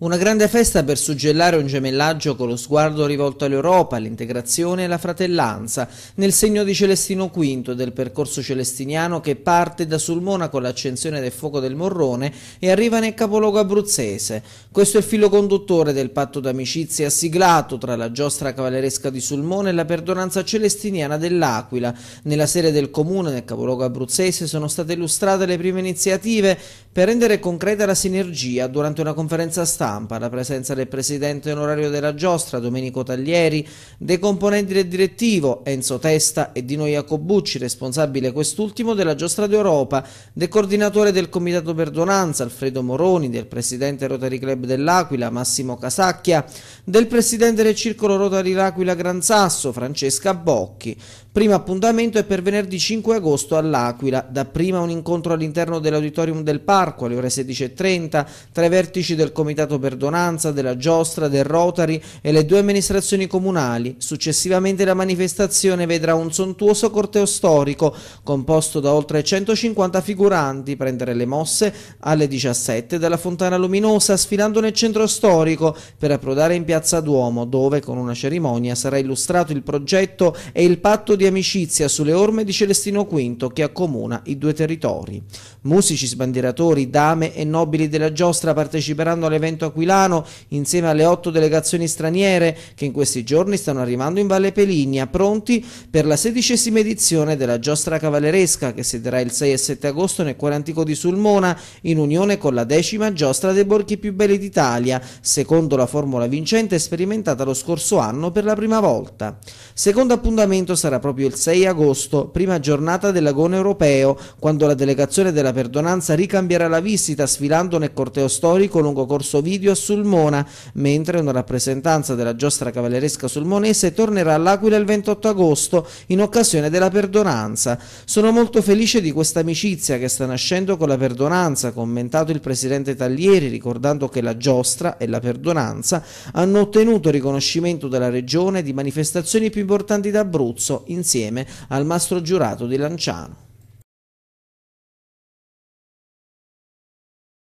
Una grande festa per suggellare un gemellaggio con lo sguardo rivolto all'Europa, all'integrazione e alla fratellanza, nel segno di Celestino V del percorso celestiniano che parte da Sulmona con l'accensione del fuoco del Morrone e arriva nel capoluogo abruzzese. Questo è il filo conduttore del patto d'amicizia siglato tra la giostra cavalleresca di Sulmona e la perdonanza celestiniana dell'Aquila. Nella sede del comune nel capoluogo abruzzese sono state illustrate le prime iniziative per rendere concreta la sinergia durante una conferenza stampa stampa, la presenza del presidente onorario della giostra Domenico Taglieri, dei componenti del direttivo Enzo Testa e Dino Iacobucci, responsabile quest'ultimo della giostra d'Europa, del coordinatore del comitato perdonanza Alfredo Moroni, del presidente Rotary Club dell'Aquila Massimo Casacchia, del presidente del circolo Rotary L'Aquila Gran Sasso Francesca Bocchi. Primo appuntamento è per venerdì 5 agosto all'Aquila, dapprima un incontro all'interno dell'auditorium del parco alle ore 16.30 tra i vertici del comitato perdonanza della Giostra, del Rotary e le due amministrazioni comunali. Successivamente la manifestazione vedrà un sontuoso corteo storico composto da oltre 150 figuranti prendere le mosse alle 17 dalla Fontana Luminosa sfilando nel centro storico per approdare in Piazza Duomo dove con una cerimonia sarà illustrato il progetto e il patto di amicizia sulle orme di Celestino V che accomuna i due territori. Musici, sbandieratori, dame e nobili della giostra parteciperanno all'evento aquilano insieme alle otto delegazioni straniere che in questi giorni stanno arrivando in Valle Peligna, pronti per la sedicesima edizione della giostra cavalleresca che terrà il 6 e 7 agosto nel cuore antico di Sulmona in unione con la decima giostra dei borghi più belli d'Italia, secondo la formula vincente sperimentata lo scorso anno per la prima volta. Secondo appuntamento sarà proprio il 6 agosto, prima giornata dell'Agone europeo, quando la delegazione della Perdonanza ricambierà la visita sfilando nel corteo storico lungo Corso Vigo Egidio a Sulmona, mentre una rappresentanza della giostra cavalleresca sulmonese tornerà all'Aquila il 28 agosto in occasione della perdonanza. Sono molto felice di questa amicizia che sta nascendo con la perdonanza, commentato il presidente Taglieri ricordando che la giostra e la perdonanza hanno ottenuto riconoscimento dalla regione di manifestazioni più importanti d'Abruzzo insieme al mastro giurato di Lanciano.